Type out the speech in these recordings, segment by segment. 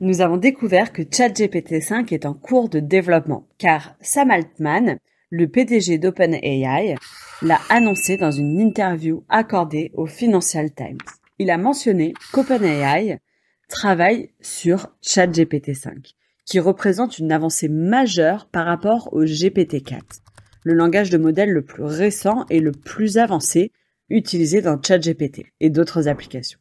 nous avons découvert que ChatGPT 5 est en cours de développement, car Sam Altman, le PDG d'OpenAI, l'a annoncé dans une interview accordée au Financial Times. Il a mentionné qu'OpenAI travaille sur ChatGPT 5, qui représente une avancée majeure par rapport au GPT 4, le langage de modèle le plus récent et le plus avancé utilisé dans ChatGPT et d'autres applications.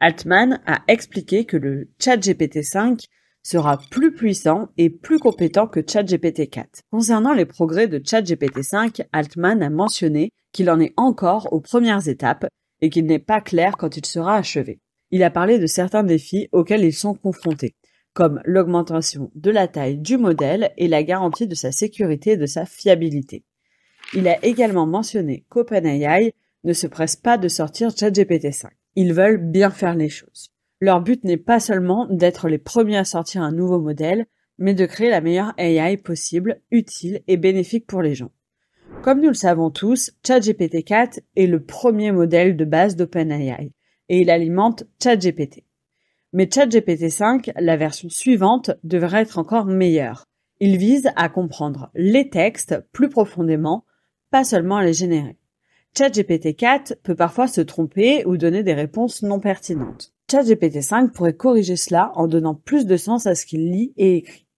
Altman a expliqué que le ChatGPT 5 sera plus puissant et plus compétent que ChatGPT 4. Concernant les progrès de ChatGPT 5, Altman a mentionné qu'il en est encore aux premières étapes et qu'il n'est pas clair quand il sera achevé. Il a parlé de certains défis auxquels ils sont confrontés, comme l'augmentation de la taille du modèle et la garantie de sa sécurité et de sa fiabilité. Il a également mentionné qu'OpenAI ne se presse pas de sortir ChatGPT 5. Ils veulent bien faire les choses. Leur but n'est pas seulement d'être les premiers à sortir un nouveau modèle, mais de créer la meilleure AI possible, utile et bénéfique pour les gens. Comme nous le savons tous, ChatGPT-4 est le premier modèle de base d'OpenAI et il alimente ChatGPT. Mais ChatGPT-5, la version suivante, devrait être encore meilleure. Il vise à comprendre les textes plus profondément, pas seulement à les générer. ChatGPT-4 peut parfois se tromper ou donner des réponses non pertinentes. ChatGPT-5 pourrait corriger cela en donnant plus de sens à ce qu'il lit et écrit.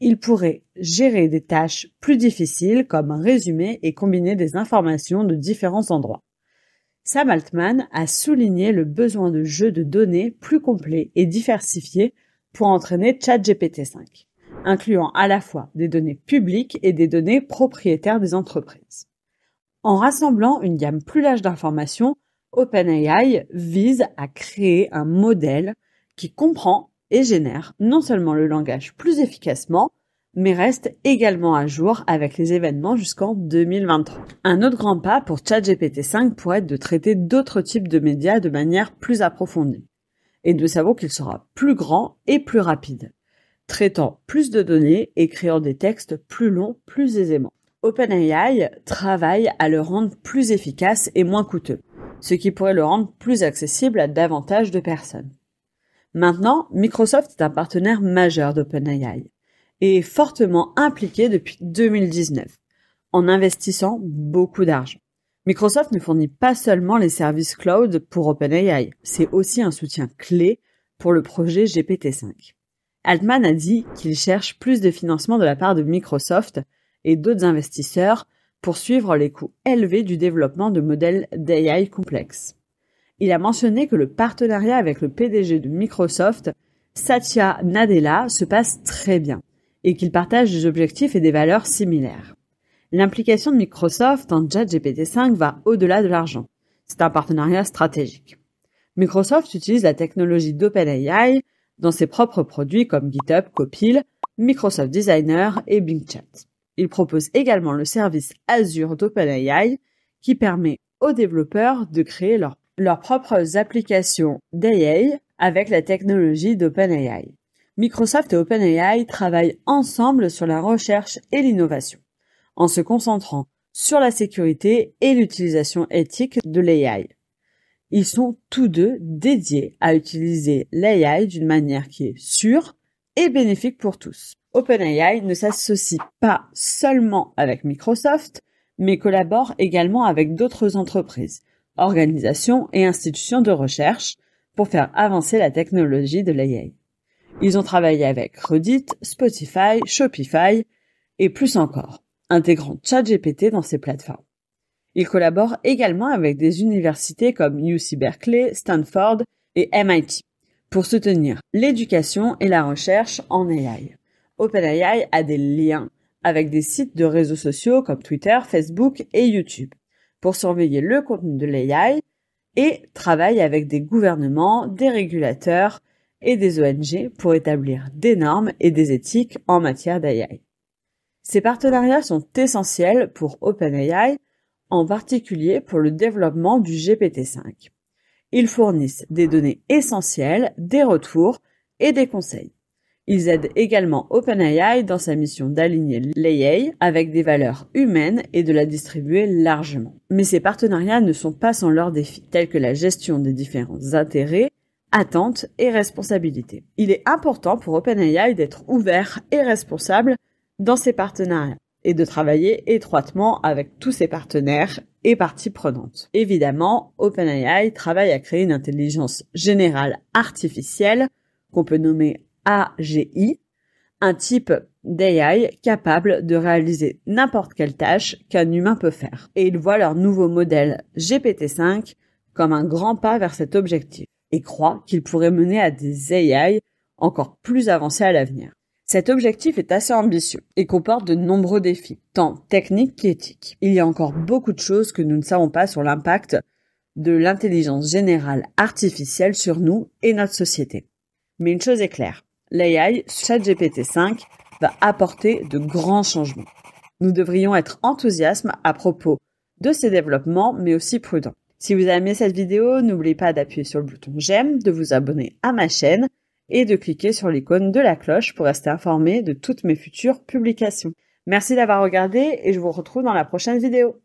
Il pourrait gérer des tâches plus difficiles comme résumer et combiner des informations de différents endroits. Sam Altman a souligné le besoin de jeux de données plus complets et diversifiés pour entraîner ChatGPT-5, incluant à la fois des données publiques et des données propriétaires des entreprises. En rassemblant une gamme plus large d'informations, OpenAI vise à créer un modèle qui comprend et génère non seulement le langage plus efficacement, mais reste également à jour avec les événements jusqu'en 2023. Un autre grand pas pour ChatGPT 5 pourrait être de traiter d'autres types de médias de manière plus approfondie, et de savoir qu'il sera plus grand et plus rapide, traitant plus de données et créant des textes plus longs plus aisément. OpenAI travaille à le rendre plus efficace et moins coûteux, ce qui pourrait le rendre plus accessible à davantage de personnes. Maintenant, Microsoft est un partenaire majeur d'OpenAI et est fortement impliqué depuis 2019, en investissant beaucoup d'argent. Microsoft ne fournit pas seulement les services cloud pour OpenAI, c'est aussi un soutien clé pour le projet GPT-5. Altman a dit qu'il cherche plus de financement de la part de Microsoft et d'autres investisseurs pour suivre les coûts élevés du développement de modèles d'AI complexes. Il a mentionné que le partenariat avec le PDG de Microsoft, Satya Nadella, se passe très bien et qu'il partage des objectifs et des valeurs similaires. L'implication de Microsoft en jetgpt 5 va au-delà de l'argent. C'est un partenariat stratégique. Microsoft utilise la technologie d'OpenAI dans ses propres produits comme GitHub, Copil, Microsoft Designer et Bing Chat. Il propose également le service Azure d'OpenAI qui permet aux développeurs de créer leurs propres applications d'AI avec la technologie d'OpenAI. Microsoft et OpenAI travaillent ensemble sur la recherche et l'innovation, en se concentrant sur la sécurité et l'utilisation éthique de l'AI. Ils sont tous deux dédiés à utiliser l'AI d'une manière qui est sûre et bénéfique pour tous. OpenAI ne s'associe pas seulement avec Microsoft, mais collabore également avec d'autres entreprises, organisations et institutions de recherche pour faire avancer la technologie de l'AI. Ils ont travaillé avec Reddit, Spotify, Shopify et plus encore, intégrant ChatGPT dans ces plateformes. Ils collaborent également avec des universités comme UC Berkeley, Stanford et MIT pour soutenir l'éducation et la recherche en AI. OpenAI a des liens avec des sites de réseaux sociaux comme Twitter, Facebook et YouTube pour surveiller le contenu de l'AI et travaille avec des gouvernements, des régulateurs et des ONG pour établir des normes et des éthiques en matière d'AI. Ces partenariats sont essentiels pour OpenAI, en particulier pour le développement du GPT-5. Ils fournissent des données essentielles, des retours et des conseils. Ils aident également OpenAI dans sa mission d'aligner l'AI avec des valeurs humaines et de la distribuer largement. Mais ces partenariats ne sont pas sans leurs défis, tels que la gestion des différents intérêts, attentes et responsabilités. Il est important pour OpenAI d'être ouvert et responsable dans ses partenariats et de travailler étroitement avec tous ses partenaires et parties prenantes. Évidemment, OpenAI travaille à créer une intelligence générale artificielle qu'on peut nommer AGI, un type d'AI capable de réaliser n'importe quelle tâche qu'un humain peut faire. Et ils voient leur nouveau modèle GPT-5 comme un grand pas vers cet objectif et croient qu'il pourrait mener à des AI encore plus avancés à l'avenir. Cet objectif est assez ambitieux et comporte de nombreux défis, tant techniques qu'éthiques. Il y a encore beaucoup de choses que nous ne savons pas sur l'impact de l'intelligence générale artificielle sur nous et notre société. Mais une chose est claire, l'AI gpt 5 va apporter de grands changements. Nous devrions être enthousiastes à propos de ces développements, mais aussi prudents. Si vous avez aimé cette vidéo, n'oubliez pas d'appuyer sur le bouton j'aime, de vous abonner à ma chaîne et de cliquer sur l'icône de la cloche pour rester informé de toutes mes futures publications. Merci d'avoir regardé et je vous retrouve dans la prochaine vidéo.